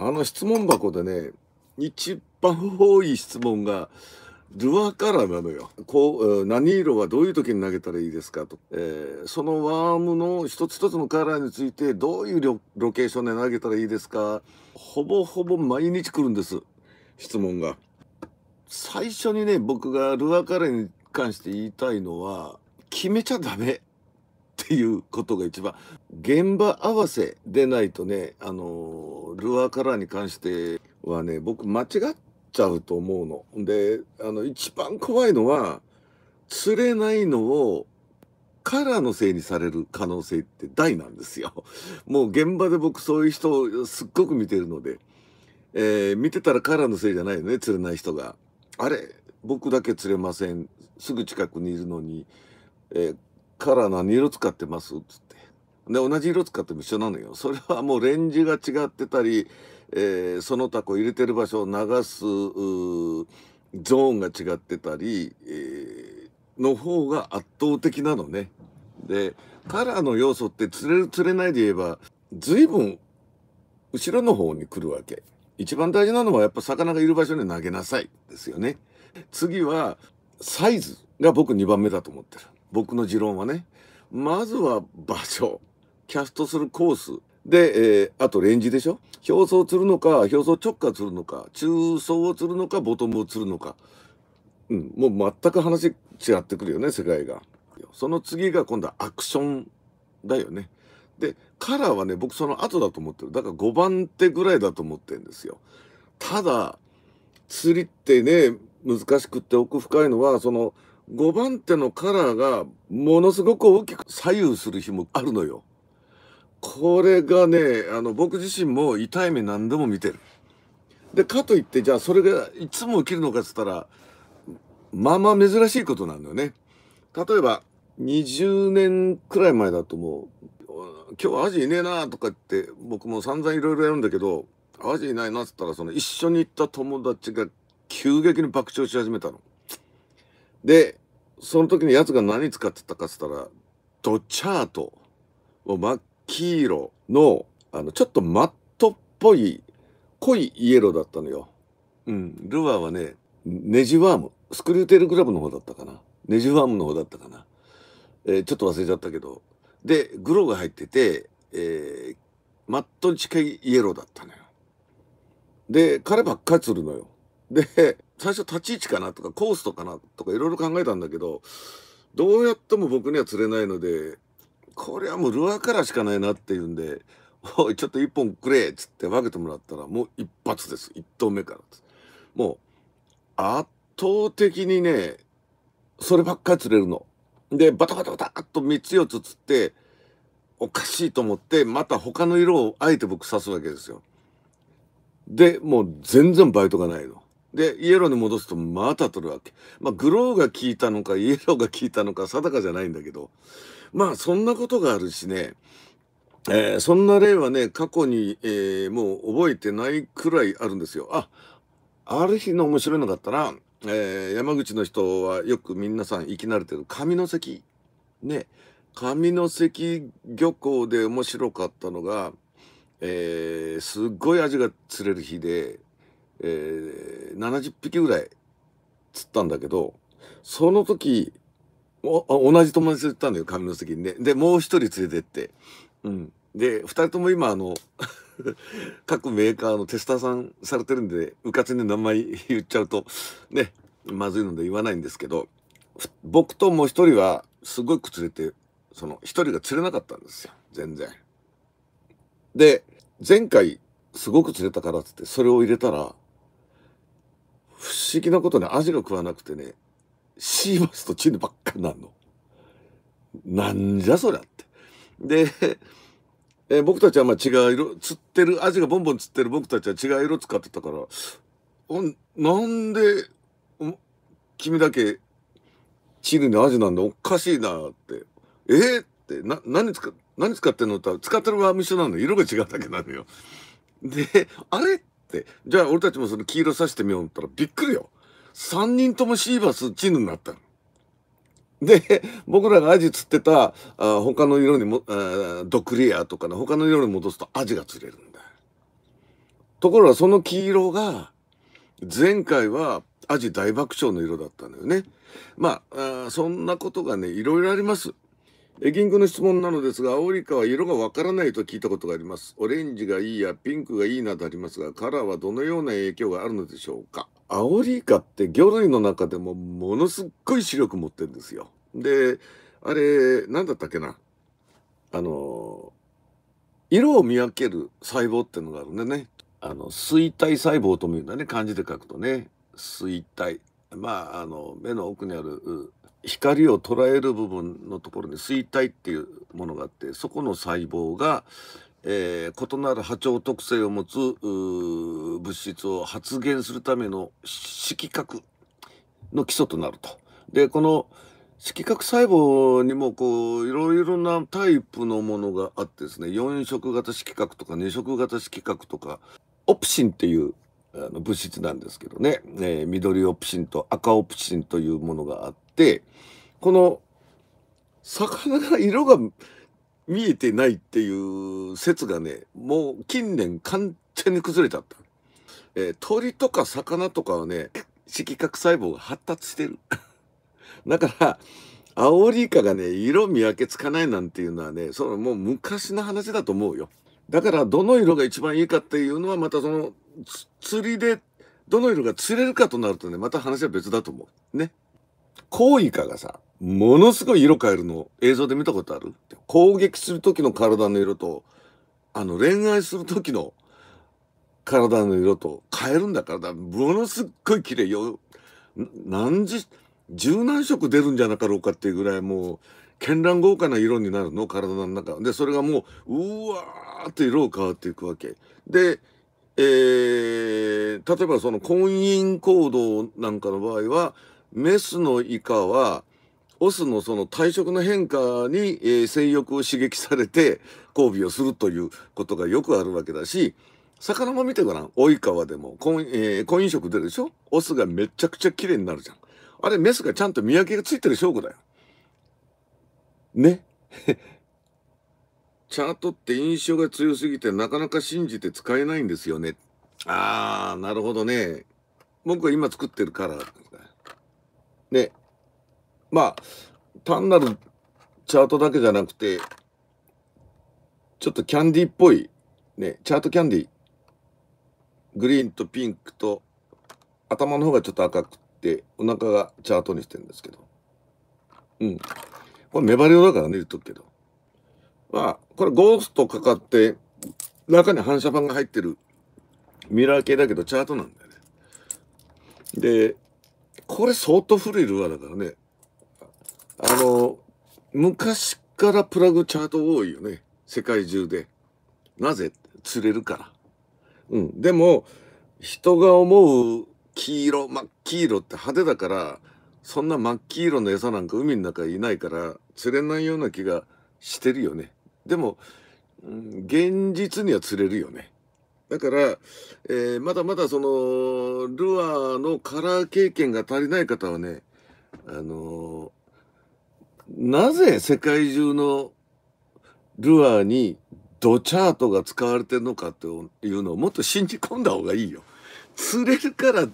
あの質問箱でね、一番多い質問が、ルアーカラーなのよ。こう、何色はどういう時に投げたらいいですかと。えー、そのワームの一つ一つのカラーについて、どういうロケーションで投げたらいいですかほぼほぼ毎日来るんです。質問が。最初にね、僕がルアーカラーに関して言いたいのは、決めちゃダメ。ていうことが一番現場合わせでないとねあのルアーカラーに関してはね僕間違っちゃうと思うの。であの一番怖いのは釣れないのをカラーのせいにされる可能性って大なんですよ。もう現場で僕そういう人をすっごく見てるので、えー、見てたらカラーのせいじゃないよね釣れない人が。あれ僕だけ釣れませんすぐ近くにいるのに、えー、カラー何色使ってます?」っつってで同じ色使っても一緒なのよそれはもうレンジが違ってたり、えー、その他こう入れてる場所を流すゾーンが違ってたり、えー、の方が圧倒的なのね。でカラーの要素って釣れる釣れないで言えば随分後ろの方に来るわけ。一番大事なのはやっぱ魚がいる場所に投げなさいですよね。次はサイズが僕2番目だと思ってる。僕の持論はねまずは場所キャストするコースで、えー、あとレンジでしょ表層釣るのか表層直下釣るのか中層を釣るのかボトムを釣るのか、うん、もう全く話違ってくるよね世界が。その次が今度はアクションだよね。でカラーはね僕その後だと思ってるだから5番手ぐらいだと思ってるんですよ。ただ釣りってね難しくって奥深いのはその5番手のカラーがものすごく大きく左右する日もあるのよ。これがね、あの、僕自身も痛い目何でも見てる。で、かといって、じゃあそれがいつも起きるのかっつったら、まあまあ珍しいことなんだよね。例えば、20年くらい前だともう、今日アジいねえなとか言って、僕も散々いろいろやるんだけど、アジいないなっつったら、その一緒に行った友達が急激に爆笑し始めたの。で、その時にやつが何使ってたかっつったら、ドチャートを真っ黄色の、あの、ちょっとマットっぽい、濃いイエローだったのよ。うん。ルアーはね、ネジワーム。スクリューテールクラブの方だったかな。ネジワームの方だったかな。えー、ちょっと忘れちゃったけど。で、グローが入ってて、えー、マットに近いイエローだったのよ。で、彼ばっかり釣るのよ。で、最初立ち位置かなとかコースとかなとかいろいろ考えたんだけどどうやっても僕には釣れないのでこれはもうルアーからしかないなっていうんで「おいちょっと1本くれ」っつって分けてもらったらもう一発です1投目からもう圧倒的にねそればっかり釣れるの。でバタバタバタっと3つ4つ釣っておかしいと思ってまた他の色をあえて僕刺すわけですよ。でもう全然バイトがないの。で、イエローに戻すとまた取るわけ。まあ、グローが効いたのか、イエローが効いたのか、定かじゃないんだけど、まあ、そんなことがあるしね、えー、そんな例はね、過去に、えー、もう覚えてないくらいあるんですよ。あ、ある日の面白いのだったら、えー、山口の人はよく皆さん生き慣れてる上関。ね、上関漁港で面白かったのが、えー、すっごい味が釣れる日で、えー、70匹ぐらい釣ったんだけど、その時、お同じ友達と行ったんだよ、上席にね。で、もう一人連れてって。うん。で、二人とも今、あの、各メーカーのテスターさんされてるんで、うかつに名前言っちゃうと、ね、まずいので言わないんですけど、僕ともう一人は、すごく釣れて、その、一人が釣れなかったんですよ、全然。で、前回、すごく釣れたからってって、それを入れたら、不思議なことね、味が食わなくてね、シーバスとチヌばっかになるの。なんじゃそりゃって。で、え僕たちはまあ違う色、釣ってる、味がボンボン釣ってる僕たちは違う色使ってたから、おなんで、君だけチヌの味なんだおかしいなって。えー、って、な、何使、何使ってんのって使ってる側も一緒なの色が違うだけなのよ。で、あれってじゃあ俺たちもその黄色刺してみようったらびっくりよ3人ともシーバスチヌになったの。で 僕らがアジ釣ってたあ他の色にもドクリアとかね他の色に戻すとアジが釣れるんだところがその黄色が前回はアジ大爆笑の色だったんだよねまああそんなことがねいろいろあります銀行の質問なのですが、アオリカは色がわからないと聞いたことがあります。オレンジがいいやピンクがいいなどありますが、カラーはどのような影響があるのでしょうか。アオリイカって魚類の中でもものすっごい視力持ってるんですよ。で、あれ、何だったっけな。あの、色を見分ける細胞っていうのがあるんでね。あの、水体細胞とも言うんだね。漢字で書くとね。水体。まあ、あの、目の奥にある光を捉える部分のところに錐体っていうものがあってそこの細胞が、えー、異なる波長特性を持つ物質を発現するための色覚の基礎となると。でこの色覚細胞にもこういろいろなタイプのものがあってですね4色型色覚とか2色型色覚とかオプシンっていうあの物質なんですけどね、えー、緑オプシンと赤オプシンというものがあって。、この、魚が色が見えてないっていう説がね、もう近年完全に崩れちゃった。えー、鳥とか魚とかはね、色覚細胞が発達してる。だから、アオリイカがね、色見分けつかないなんていうのはね、そのもう昔の話だと思うよ。だから、どの色が一番いいかっていうのは、またその、釣りで、どの色が釣れるかとなるとね、また話は別だと思う。ね。コウかがさ、ものすごい色変えるの映像で見たことある攻撃する時の体の色と、あの恋愛する時の体の色と変えるんだからだ、ものすっごい綺麗よ。何十、十何色出るんじゃなかろうかっていうぐらいもう、絢爛豪華な色になるの体の中でそれがもううわーって色を変わっていくわけで、えー、例えばその婚姻行動なんかの場合はメスのイカはオスのその体色の変化に、えー、性欲を刺激されて交尾をするということがよくあるわけだし魚も見てごらんオイカワでも婚,、えー、婚姻色出るでしょオスがめちゃくちゃ綺麗になるじゃんあれメスがちゃんと見分けがついてる証拠だよね チャートって印象が強すぎてなかなか信じて使えないんですよねああなるほどね僕が今作ってるカラーね、まあ、単なるチャートだけじゃなくて、ちょっとキャンディーっぽい、ね、チャートキャンディー、グリーンとピンクと、頭の方がちょっと赤くって、お腹がチャートにしてるんですけど。うん。これメバレオだからね、言っとくけど。まあ、これゴーストかかって、中に反射板が入ってるミラー系だけどチャートなんだよね。で、これ相当古いルアーだからね。あの、昔からプラグチャート多いよね。世界中で。なぜ釣れるから。うん。でも、人が思う黄色、真っ黄色って派手だから、そんな真っ黄色の餌なんか海の中いないから釣れないような気がしてるよね。でも、うん、現実には釣れるよね。だから、えー、まだまだその、ルアーのカラー経験が足りない方はね、あのー、なぜ世界中のルアーにドチャートが使われてるのかっていうのをもっと信じ込んだ方がいいよ。釣れるから、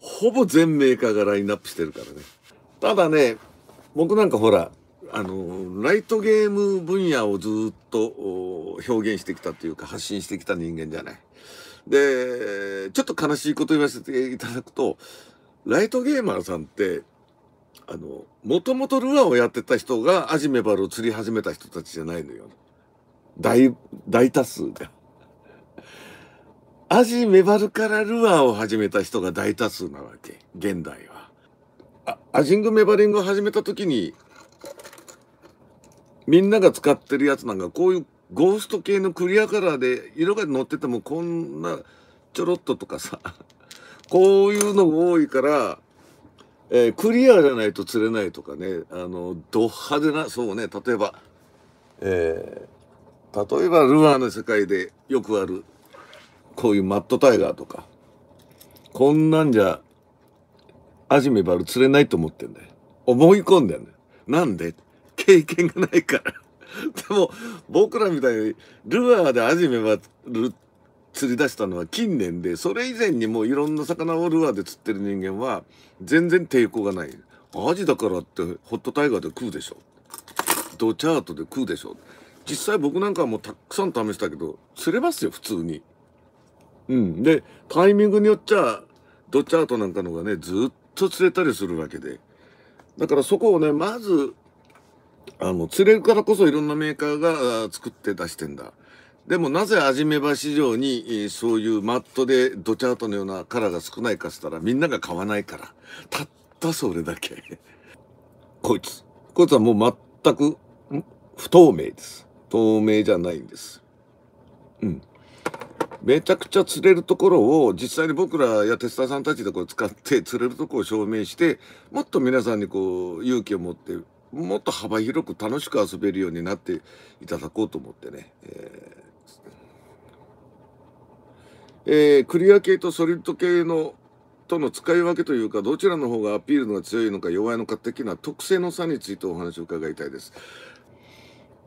ほぼ全メーカーがラインナップしてるからね。ただね、僕なんかほら、あのライトゲーム分野をずっと表現してきたというか発信してきた人間じゃない。で、ちょっと悲しいこと言わせていただくと、ライトゲーマーさんって、あの、もともとルアーをやってた人がアジメバルを釣り始めた人たちじゃないのよ。大、大多数が。アジメバルからルアーを始めた人が大多数なわけ。現代は。アジングメバリングを始めた時に、みんなが使ってるやつなんかこういうゴースト系のクリアカラーで色が乗っててもこんなちょろっととかさ、こういうのが多いから、えー、クリアじゃないと釣れないとかね、あの、ド派手な、そうね、例えば、えー、例えばルアーの世界でよくある、こういうマットタイガーとか、こんなんじゃ、アジメバル釣れないと思ってんだよ。思い込んでんだよ。なんで経験がないから。でも僕らみたいにルアーでアジメは釣り出したのは近年でそれ以前にもういろんな魚をルアーで釣ってる人間は全然抵抗がないアジだからってホットタイガーで食うでしょドチャートで食うでしょ実際僕なんかはもうたくさん試したけど釣れますよ普通に。うん、でタイミングによっちゃドチャートなんかのがねずっと釣れたりするわけでだからそこをねまずあの、釣れるからこそいろんなメーカーが作って出してんだ。でもなぜアジメバ市場にそういうマットでドチャートのようなカラーが少ないかっつったらみんなが買わないから。たったそれだけ。こいつ。こいつはもう全く不透明です。透明じゃないんです。うん。めちゃくちゃ釣れるところを実際に僕らやテスターさんたちでこれ使って釣れるとこを証明してもっと皆さんにこう勇気を持ってもっと幅広く楽しく遊べるようになっていただこうと思ってね、えー、えー、クリア系とソリッド系のとの使い分けというかどちらの方がアピールが強いのか弱いのか的な特性の差についてお話を伺いたいです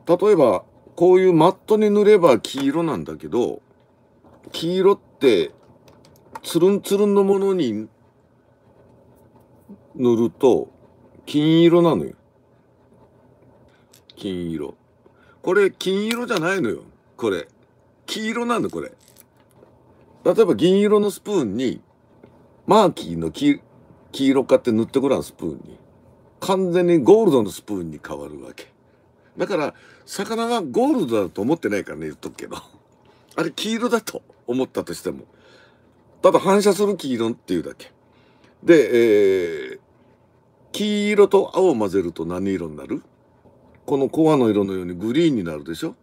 例えばこういうマットに塗れば黄色なんだけど黄色ってつるんつるんのものに塗ると金色なのよ金色。これ、金色じゃないのよ。これ。黄色なのこれ。例えば銀色のスプーンに、マーキーの黄色買って塗ってごらん、スプーンに。完全にゴールドのスプーンに変わるわけ。だから、魚がゴールドだと思ってないからね、言っとくけど。あれ、黄色だと思ったとしても。ただ反射する黄色っていうだけ。で、えー、黄色と青を混ぜると何色になるこのコアの色のようにグリーンになるでしょ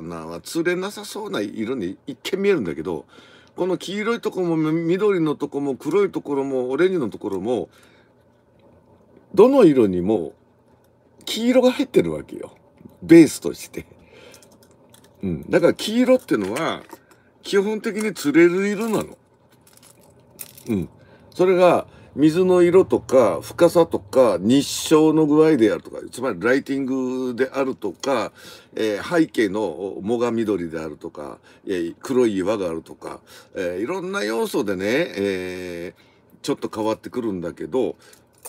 な釣れなさそうな色に一見見えるんだけどこの黄色いとこも緑のとこも黒いところもオレンジのところもどの色にも黄色が入ってるわけよベースとして。うん、だから黄色っていうのは基本的に釣れる色なの。うん、それが水の色とか深さとか日照の具合であるとか、つまりライティングであるとか、えー、背景の藻が緑であるとか、えー、黒い岩があるとか、えー、いろんな要素でね、えちょっと変わってくるんだけど、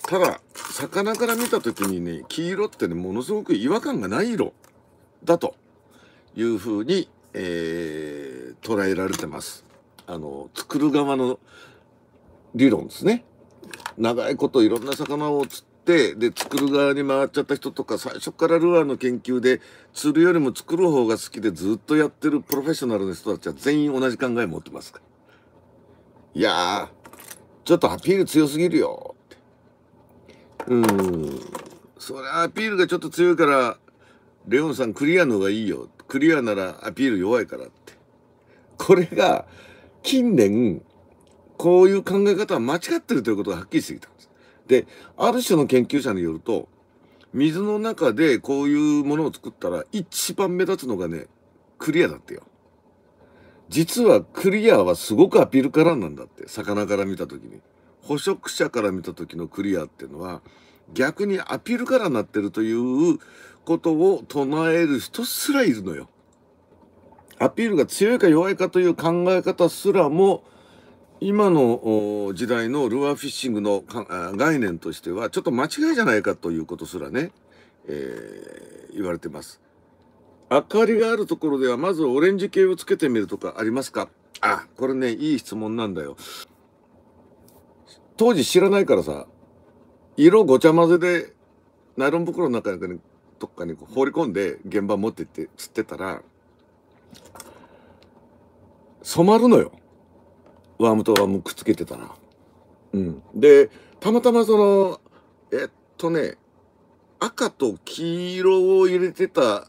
ただ、魚から見た時にね、黄色ってね、ものすごく違和感がない色だというふうに、え捉えられてます。あの、作る側の理論ですね。長いこといろんな魚を釣ってで作る側に回っちゃった人とか最初からルアーの研究で釣るよりも作る方が好きでずっとやってるプロフェッショナルの人たちは全員同じ考え持ってますからいやちょっとアピール強すぎるよってうんそれアピールがちょっと強いからレオンさんクリアの方がいいよクリアならアピール弱いからってこれが近年こういう考え方は間違ってるということがはっきりしてきたんです。で、ある種の研究者によると、水の中でこういうものを作ったら一番目立つのがね、クリアだってよ。実はクリアはすごくアピールカラーなんだって、魚から見た時に。捕食者から見た時のクリアっていうのは、逆にアピールカラーになってるということを唱える人すらいるのよ。アピールが強いか弱いかという考え方すらも、今の時代のルアーフィッシングの概念としてはちょっと間違いじゃないかということすらね、えー、言われてます。明かりがあるところではまずオレンジ系をつけてみるとかありますかあこれねいい質問なんだよ。当時知らないからさ色ごちゃ混ぜでナイロン袋の中にどっかに放り込んで現場持ってって釣ってたら染まるのよ。ワームとはもくっつけてたな。うん。で、たまたまその、えっとね、赤と黄色を入れてた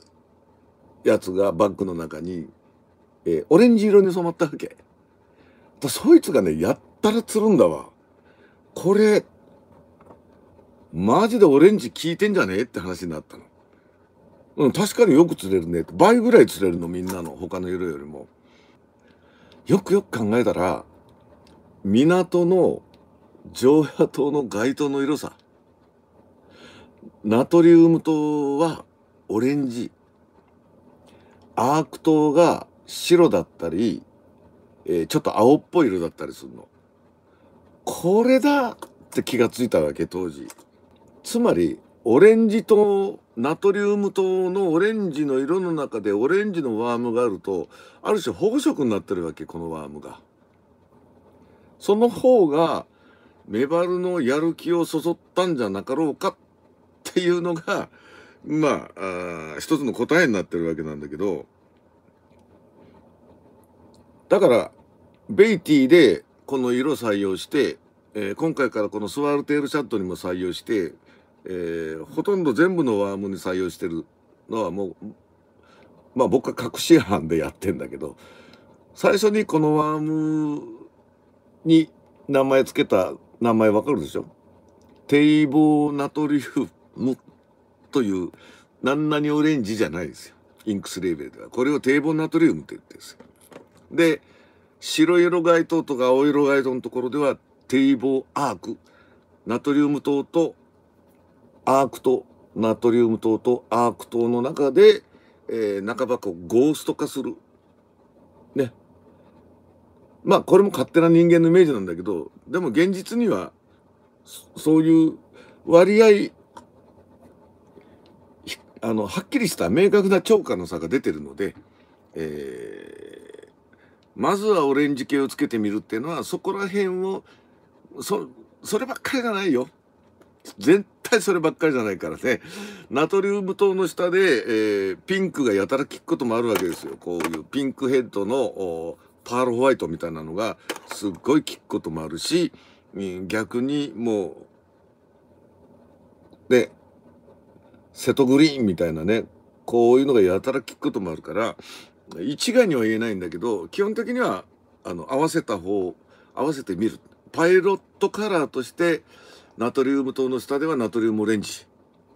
やつがバッグの中に、えー、オレンジ色に染まったわけ。そいつがね、やったらつるんだわ。これ、マジでオレンジ効いてんじゃねえって話になったの。うん、確かによく釣れるね倍ぐらい釣れるの、みんなの。他の色よりも。よくよく考えたら、港の常夜灯の街灯の色さナトリウム灯はオレンジアーク灯が白だったり、えー、ちょっと青っぽい色だったりするのこれだって気がついたわけ当時つまりオレンジ灯ナトリウム灯のオレンジの色の中でオレンジのワームがあるとある種保護色になってるわけこのワームが。その方がメバルのやる気をそそったんじゃなかろうかっていうのがまああ一つの答えになってるわけなんだけどだからベイティでこの色採用して、えー、今回からこのスワルテールシャットにも採用して、えー、ほとんど全部のワームに採用してるのはもうまあ僕は隠し犯でやってんだけど最初にこのワームに名前つけた名前わかるでしょ堤防ナトリウムという何々オレンジじゃないですよ。インクスレーベルでは。これを堤防ナトリウムって言ってるんですよ。で、白色街灯とか青色街灯のところでは堤防アーク、ナトリウム灯とアークとナトリウム灯とアーク灯の中で、えー、半ばこうゴースト化するまあこれも勝手な人間のイメージなんだけどでも現実にはそういう割合あのはっきりした明確な超過の差が出てるので、えー、まずはオレンジ系をつけてみるっていうのはそこら辺をそそればっかりじゃないよ絶対そればっかりじゃないからねナトリウム糖の下で、えー、ピンクがやたら効くこともあるわけですよこういうピンクヘッドのパールホワイトみたいなのがすっごい効くこともあるし、逆にもう、ね、瀬戸グリーンみたいなね、こういうのがやたら効くこともあるから、一概には言えないんだけど、基本的には、あの、合わせた方、合わせてみる。パイロットカラーとして、ナトリウム糖の下ではナトリウムオレンジ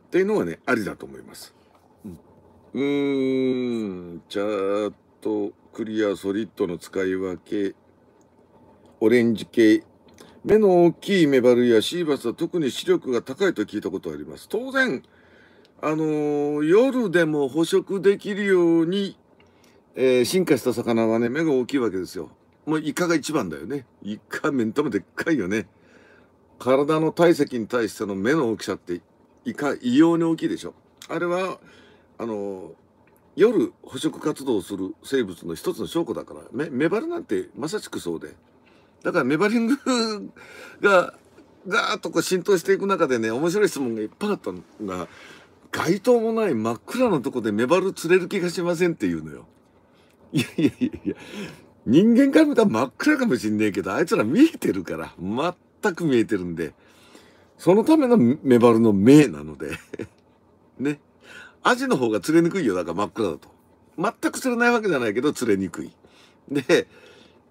っていうのはね、ありだと思います。うん、うんちょっと、クリアソリッドの使い分けオレンジ系目の大きいメバルやシーバスは特に視力が高いと聞いたことあります当然あの夜でも捕食できるように、えー、進化した魚はね目が大きいわけですよもうイカが一番だよねイカ目ん玉でっかいよね体の体積に対しての目の大きさってイカ異様に大きいでしょあれはあの夜捕食活動をする生物の一つの証拠だからメメバルなんてまさしくそうでだからメバリングがガーッとこう浸透していく中でね面白い質問がいっぱいあったのが街灯もない真っ暗なとこでメバル釣れる気がしませんっていうのよ。いやいやいやいや人間から見たら真っ暗かもしんねえけどあいつら見えてるから全く見えてるんでそのためのメバルの目なので ね。アジの方が釣れにくいよ。だから真っ暗だと。全く釣れないわけじゃないけど釣れにくい。で、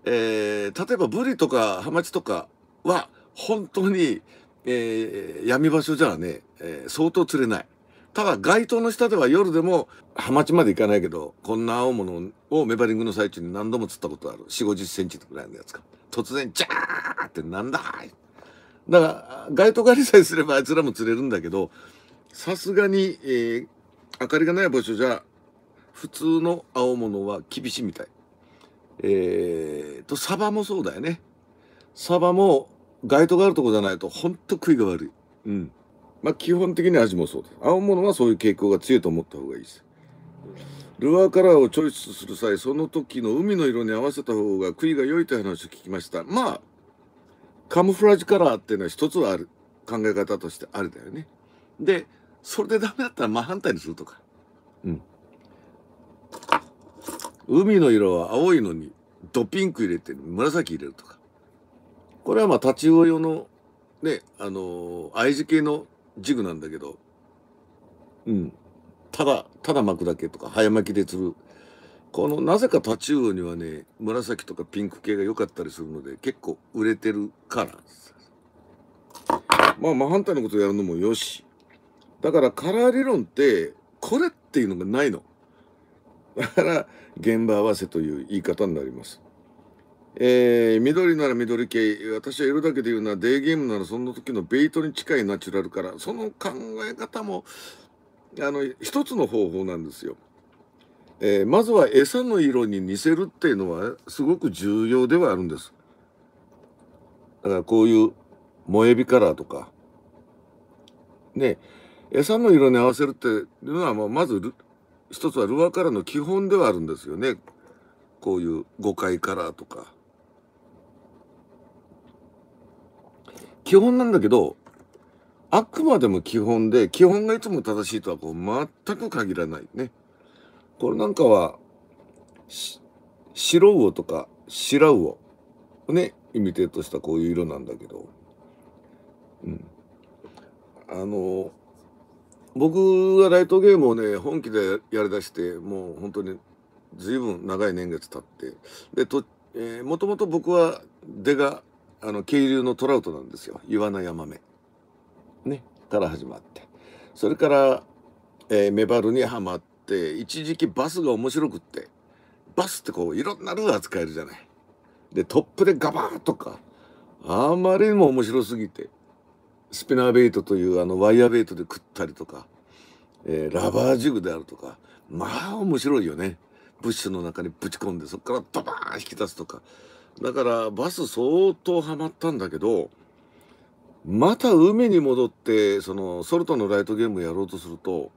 えー、例えばブリとかハマチとかは本当に、えー、闇場所じゃね、えー、相当釣れない。ただ街灯の下では夜でもハマチまで行かないけどこんな青物をメバリングの最中に何度も釣ったことある四五十センチぐらいのやつか突然ジャーってなんだいだから街灯狩りさえすればあいつらも釣れるんだけどさすがに、えー、明かりがない場所じゃ普通の青物は厳しいみたい。えーと、サバもそうだよね。サバも街灯があるとこじゃないとほんと食いが悪い。うん。まあ基本的に味もそうです。青物はそういう傾向が強いと思った方がいいです。ルアーカラーをチョイスする際、その時の海の色に合わせた方が食いが良いという話を聞きました。まあ、カムフラージュカラーっていうのは一つはある。考え方としてあるだよね。で、それでダメだったら真反対にするとか。うん。海の色は青いのにドピンク入れて紫入れるとか。これはまあ太刀魚用のね、あのー、愛知系のジグなんだけど、うん。ただ、ただ巻くだけとか、早巻きで釣る。この、なぜか太刀魚にはね、紫とかピンク系が良かったりするので、結構売れてるからまあ、真反対のことやるのもよし。だからカラー理論ってこれっていうのがないの。だから現場合わせという言い方になります。えー、緑なら緑系私は色だけで言うのはデーゲームならその時のベイトに近いナチュラルからその考え方もあの一つの方法なんですよ。えー、まずは餌の色に似せるっていうのはすごく重要ではあるんです。だからこういう萌えびカラーとかね餌の色に合わせるっていうのはもうまず一つはルアーからの基本ではあるんですよねこういう誤解カラーとか基本なんだけどあくまでも基本で基本がいつも正しいとはこう全く限らないねこれなんかは白魚とか白魚をねイミテートしたこういう色なんだけど、うん、あの僕がライトゲームをね本気でやりだしてもう本当に随分長い年月経ってでと、えー、もともと僕は出があの渓流のトラウトなんですよイワナヤマメ、ね、から始まってそれから、えー、メバルにはまって一時期バスが面白くってバスってこういろんなルー扱えるじゃない。でトップでガバーとかあまりにも面白すぎてスピナーベイトというあのワイヤーベイトで食ったりとか、えー、ラバージグであるとかまあ面白いよねブッシュの中にぶち込んでそこからババーン引き出すとかだからバス相当ハマったんだけどまた海に戻ってそのソルトのライトゲームやろうとすると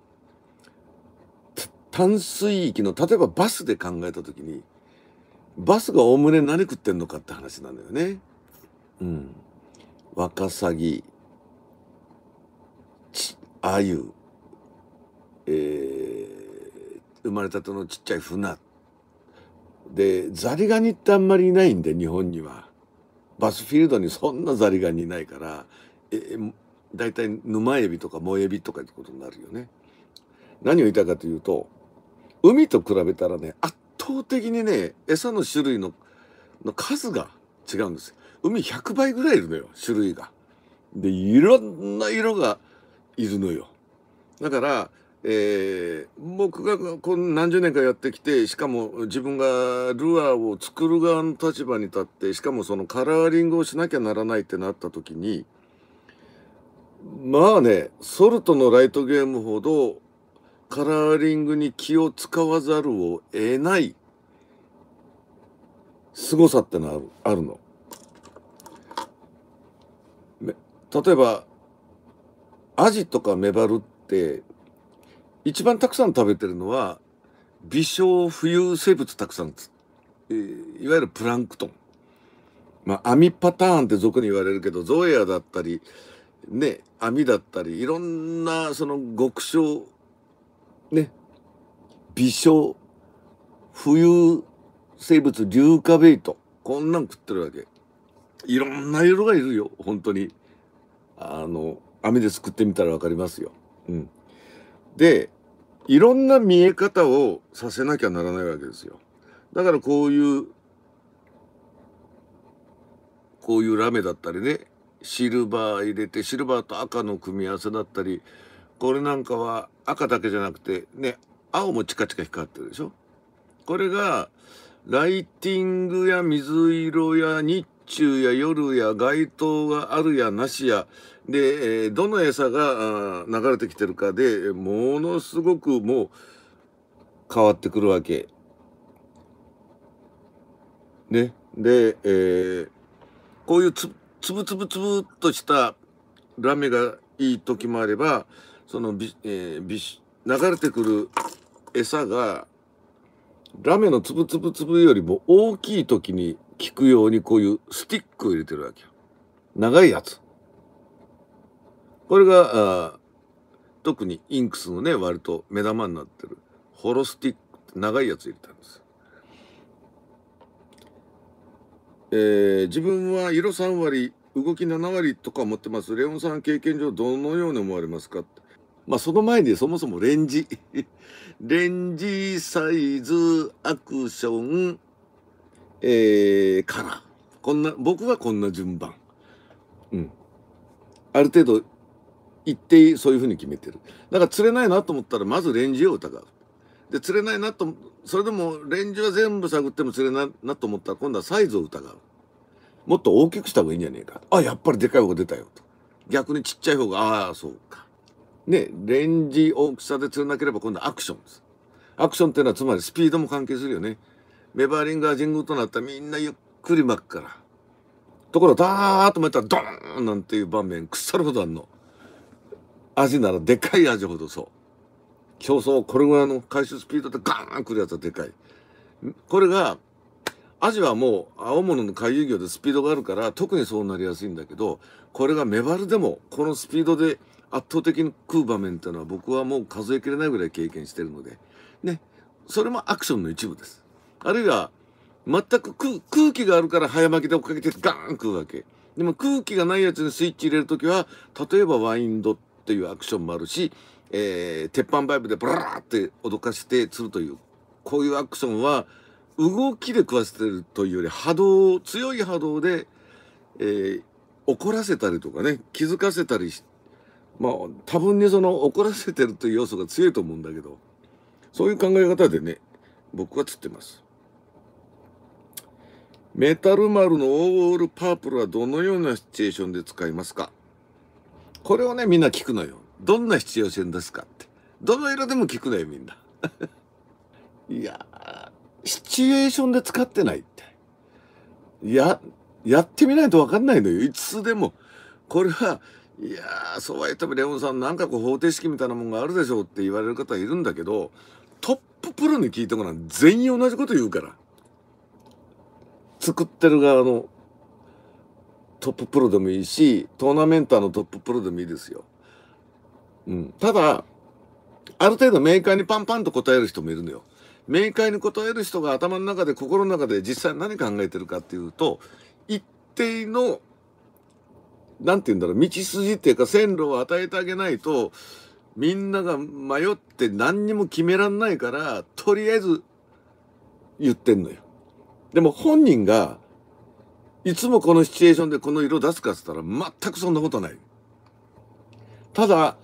淡水域の例えばバスで考えた時にバスがおおむね何食ってんのかって話なんだよね。うん。ワカサギああいう、えー、生まれたてのちっちゃい船でザリガニってあんまりいないんで日本にはバスフィールドにそんなザリガニいないからえ大体沼エビとか萌エビとかってことになるよね。何を言いたいかというと海と比べたらね圧倒的にね餌の種類のの数が違うんですよ海100倍ぐらいいるのよ種類が。でいろんな色がいるのよ。だから、えー、僕がこの何十年かやってきてしかも自分がルアーを作る側の立場に立ってしかもそのカラーリングをしなきゃならないってなった時にまあねソルトのライトゲームほどカラーリングに気を使わざるを得ない凄さってのはあるの。例えばアジとかメバルって一番たくさん食べてるのは微小浮遊生物たくさんつ、えー、いわゆるプランクトン。まあ、網パターンって俗に言われるけどゾエアだったりね網だったりいろんなその極小ね微小浮遊生物硫化ベイトこんなん食ってるわけいろんな色がいるよ本当にあの網で作ってみたら分かりますよ。うん、でいろんな見え方をさせなきゃならないわけですよ。だからこういうこういうラメだったりねシルバー入れてシルバーと赤の組み合わせだったりこれなんかは赤だけじゃなくてね青もチカチカ光ってるでしょ。これがライティングや水色やニッ昼や夜や街灯があるやなしやで、どの餌が流れてきてるかでものすごくもう変わってくるわけ。ね。で、えー、こういうつぶつぶつぶっとしたラメがいい時もあればそのび、えー、び流れてくる餌がラメのつぶつぶつぶよりも大きい時に効くようにこういうスティックを入れてるわけよ。長いやつ。これが、あ特にインクスのね、割と目玉になってる。ホロスティックって長いやつ入れたんです。えー、自分は色3割、動き7割とか持ってます。レオンさん経験上どのように思われますかまあその前にそもそもレンジ。レンジサイズアクションえー、かな。こんな僕はこんな順番、うん、ある程度一定そういうふうに決めてるだから釣れないなと思ったらまずレンジを疑うで釣れないなとそれでもレンジは全部探っても釣れないなと思ったら今度はサイズを疑うもっと大きくした方がいいんじゃねえかあやっぱりでかい方が出たよと逆にちっちゃい方がああそうかねレンジ大きさで釣れなければ今度はアクションですアクションっていうのはつまりスピードも関係するよねメバーリングが神宮となったらみんなゆっくり巻くから。ところダーッと巻いたらドーンなんていう場面腐るほどあんの。味ならでかい味ほどそう。競争これぐらいの回収スピードでガーン来るやつはでかい。これがアジはもう青物の回遊魚でスピードがあるから特にそうなりやすいんだけどこれがメバルでもこのスピードで圧倒的に食う場面っていうのは僕はもう数えきれないぐらい経験してるのでねそれもアクションの一部です。あるいは、全く空気があるから早巻きで追っかけてガーン食うわけ。でも空気がないやつにスイッチ入れるときは、例えばワインドっていうアクションもあるし、えー、鉄板バイブでブラーって脅かして釣るという、こういうアクションは、動きで食わせてるというより波動、強い波動で、えー、怒らせたりとかね、気づかせたりし、まあ多分にその怒らせてるという要素が強いと思うんだけど、そういう考え方でね、僕は釣ってます。メタル丸のオールパープルはどのようなシチュエーションで使いますかこれをね、みんな聞くのよ。どんなシチュエーションですかって。どの色でも聞くのよ、みんな。いやー、シチュエーションで使ってないって。や、やってみないとわかんないのよ。いつでも。これは、いやー、そうは言ってもレオンさん、なんかこう方程式みたいなもんがあるでしょうって言われる方いるんだけど、トッププロに聞いてもらう全員同じこと言うから。作ってる側のトッププロでもいいし、トーナメンターのトッププロでもいいですよ。うん。ただ、ある程度メーカーにパンパンと答える人もいるのよ。メーカーに答える人が頭の中で心の中で実際何考えてるかっていうと、一定の、何て言うんだろう、道筋っていうか線路を与えてあげないと、みんなが迷って何にも決めらんないから、とりあえず言ってんのよ。でも本人が、いつもこのシチュエーションでこの色出すかって言ったら全くそんなことない。ただ、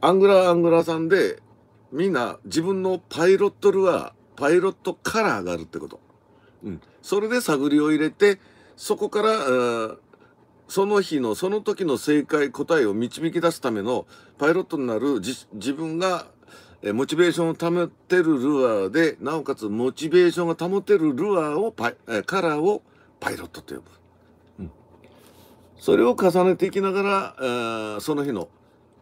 アングラアングラさんで、みんな自分のパイロットルはー、パイロットカラーがあるってこと。うん。それで探りを入れて、そこから、その日のその時の正解答えを導き出すためのパイロットになる自分がえモチベーションを保てるルアーで、なおかつモチベーションが保てるルアーをパイ、えカラーをパイロットと呼ぶ。うん。それを重ねていきながら、あその日の、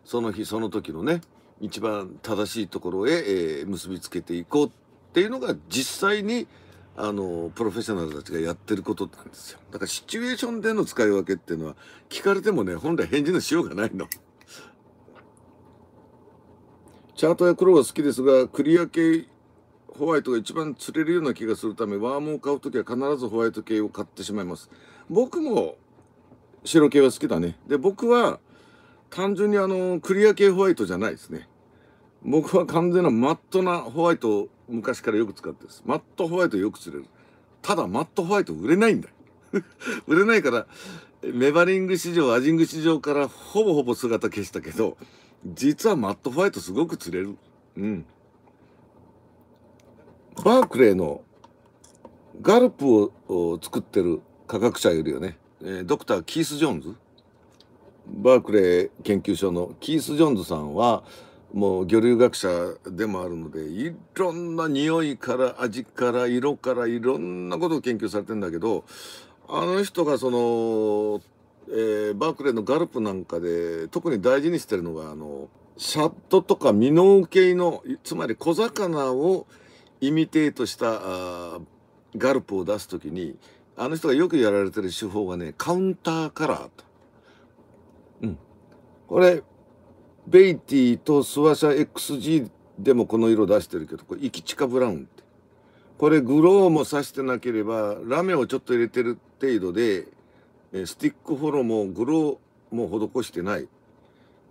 その日その時のね、一番正しいところへ、えー、結びつけていこうっていうのが実際に、あのプロフェッショナルたちがやってることなんですよだからシチュエーションでの使い分けっていうのは聞かれてもね本来返事のしようがないの。チャートや黒が好きですが、クリア系ホワイトが一番釣れるような気がするため、ワームを買うときは必ずホワイト系を買ってしまいます。僕も白系は好きだね。で、僕は単純にあの、クリア系ホワイトじゃないですね。僕は完全なマットなホワイトを昔からよく使ってです。マットホワイトよく釣れる。ただマットホワイト売れないんだ。売れないから、メバリング市場、アジング市場からほぼほぼ姿消したけど、実はマット・ホワイトすごく釣れる。うん。バークレーのガルプを作ってる科学者いるよね。えドクター・キース・ジョーンズ。バークレー研究所のキース・ジョーンズさんはもう魚流学者でもあるのでいろんな匂いから味から色からいろんなことを研究されてんだけどあの人がそのえー、バークレーのガルプなんかで特に大事にしてるのがあのシャットとかミノウ系のつまり小魚をイミテートしたガルプを出す時にあの人がよくやられてる手法がねカウンターカラーと。うん、これベイティーとスワシャ XG でもこの色出してるけどこれイキチカブラウンってこれグローも刺してなければラメをちょっと入れてる程度でスティックフォローもグローも施してない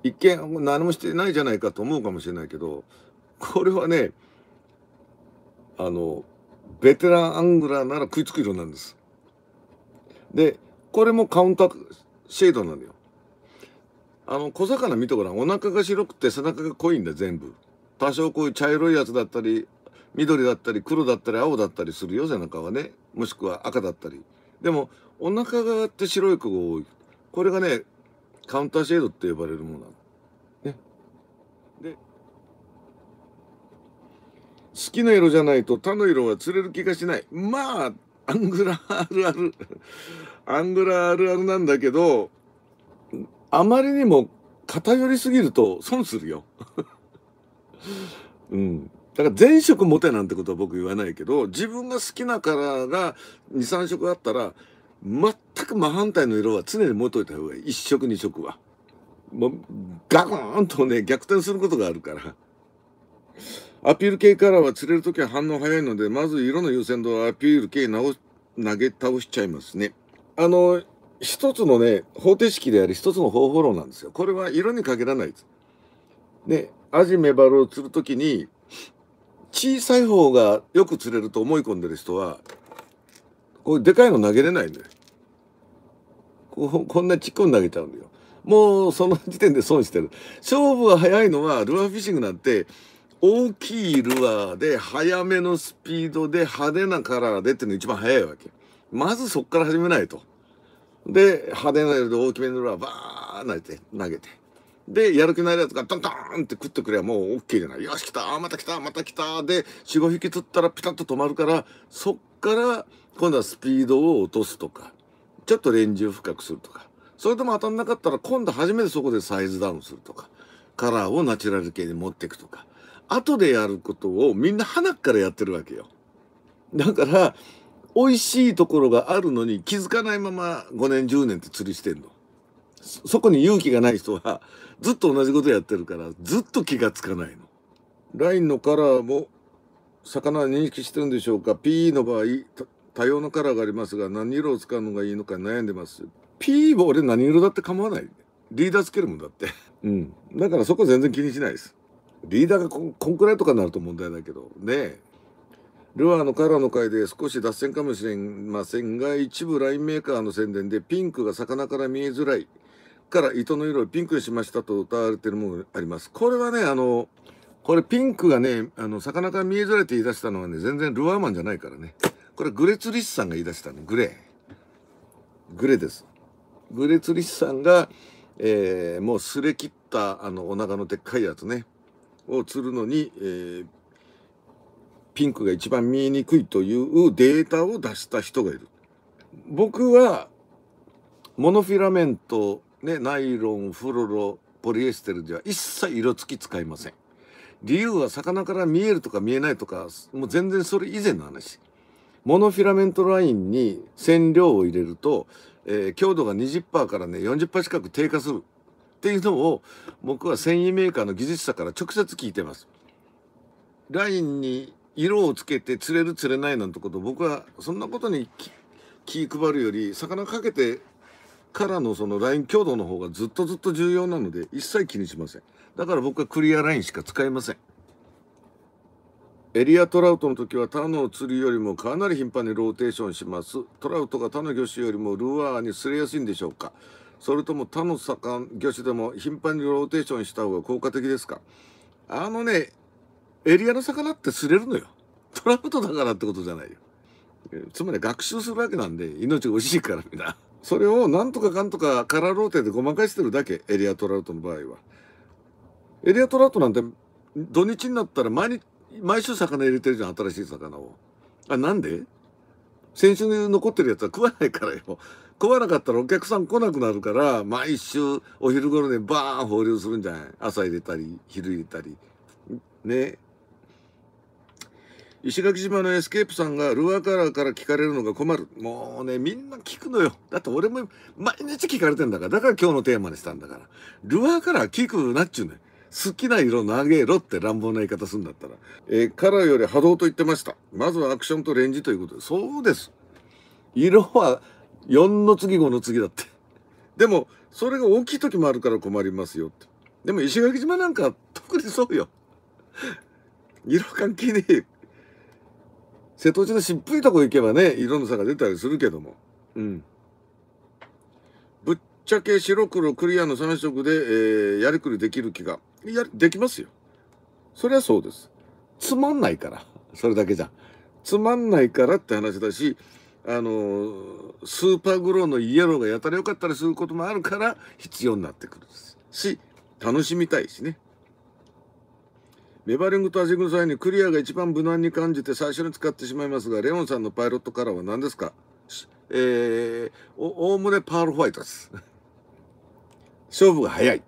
一見何もしてないじゃないかと思うかもしれないけどこれはねあのベテランアングラーなら食いつく色なんですでこれもカウンターシェードなのよあの小魚見てごらんお腹が白くて背中が濃いんだ全部多少こういう茶色いやつだったり緑だったり黒だったり青だったりするよ背中はねもしくは赤だったり。でもお腹側って白い子が多いこれがねカウンターシェードって呼ばれるものなの。ね。で好きな色じゃないと他の色は釣れる気がしないまあアングラあるあるアングラあるあるなんだけどあまりにも偏りすぎると損するよ うんだから全色持てなんてことは僕言わないけど、自分が好きなカラーが2、3色あったら、全く真反対の色は常に持っといた方がいい。1色2色は。もうガコーンとね、逆転することがあるから。アピール系カラーは釣れる時は反応早いので、まず色の優先度はアピール系直投げ倒しちゃいますね。あの、一つのね、方程式であり一つの方法論なんですよ。これは色に限らないです。ね、アジメバルを釣るきに、小さい方がよく釣れると思い込んでる人はこうでかいの投げれないんだよここんなちっこい投げちゃうんだよもうその時点で損してる勝負が早いのはルアーフィッシングなんて大きいルアーで早めのスピードで派手なカラーでっていうのが一番早いわけまずそっから始めないとで派手な色で大きめのルアーバー投げて投げてで、やる気ないやつがドンドンって食ってくればもう OK じゃない。よし、来たまた来たまた来たで、4、5匹釣ったらピタッと止まるから、そっから今度はスピードを落とすとか、ちょっとレンジを深くするとか、それでも当たんなかったら今度初めてそこでサイズダウンするとか、カラーをナチュラル系に持っていくとか、後でやることをみんな鼻からやってるわけよ。だから、美味しいところがあるのに気づかないまま5年10年って釣りしてんの。そこに勇気がない人はずっと同じことやってるからずっと気がつかないの。ラインのカラーも魚は認識してるんでしょうか ?PE の場合多様なカラーがありますが何色を使うのがいいのか悩んでます。PE 俺何色だって構わない。リーダーつけるもんだって。うん。だからそこ全然気にしないです。リーダーがここんくらいとかになると問題だけどねルアーのカラーの回で少し脱線かもしれませんが一部ラインメーカーの宣伝でピンクが魚から見えづらいから糸の色をピンクにしましたと歌われてるものがあります。これはね、あの、これピンクがね、あの、魚から見えづらいって言い出したのはね、全然ルアーマンじゃないからね。これグレツリスさんが言い出したの、グレー。グレーです。グレツリスさんが、えー、もうすれ切ったあのお腹のでっかいやつねを釣るのに、えー、ピンクが一番見えにくいというデータを出した人がいる僕はモノフィラメントね、ナイロンフロロポリエステルでは一切色付き使いません理由は魚から見えるとか見えないとかもう全然それ以前の話モノフィラメントラインに染料を入れると、えー、強度が20%からね40%近く低下するっていうのを僕は繊維メーカーの技術者から直接聞いてますラインに色をつけて釣れる釣れないなんてこと僕はそんなことに気配るより魚かけてからのそのライン強度の方がずっとずっと重要なので、一切気にしません。だから僕はクリアラインしか使えません。エリアトラウトの時は他の釣りよりもかなり頻繁にローテーションします。トラウトが他の魚種よりもルアーにすれやすいんでしょうかそれとも他の魚種でも頻繁にローテーションした方が効果的ですかあのね、エリアの魚って釣れるのよ。トラウトだからってことじゃないよ。つまり学習するわけなんで、命が惜しいからみんな。それをなんとかかんとかカラーローテでごまかしてるだけエリアトラウトの場合はエリアトラウトなんて土日になったら毎日毎週魚入れてるじゃん新しい魚をあなんで先週に残ってるやつは食わないからよ食わなかったらお客さん来なくなるから毎週お昼頃でバーン放流するんじゃない朝入れたり昼入れたりね石垣島のエスケープさんがルアーカラーから聞かれるのが困る。もうね、みんな聞くのよ。だって俺も毎日聞かれてんだから。だから今日のテーマにしたんだから。ルアーカラー聞くなっちゅうね。好きな色投げろって乱暴な言い方するんだったら。えー、カラーより波動と言ってました。まずはアクションとレンジということで。そうです。色は4の次5の次だって。でも、それが大きい時もあるから困りますよって。でも石垣島なんか特にそうよ。色関係ねえ瀬戸内のしっぷいとこ行けばね、色の差が出たりするけども。うん。ぶっちゃけ白黒クリアの3色で、えー、やりくりできる気が。や、できますよ。そりゃそうです。つまんないから。それだけじゃ。つまんないからって話だし、あのスーパーグローのイエローがやたら良かったりすることもあるから必要になってくるし楽しみたいしねレバリングとアジ際にクリアが一番無難に感じて最初に使ってしまいますが、レオンさんのパイロットカラーは何ですかえー、おおむねパールホワイトです。勝負が早い。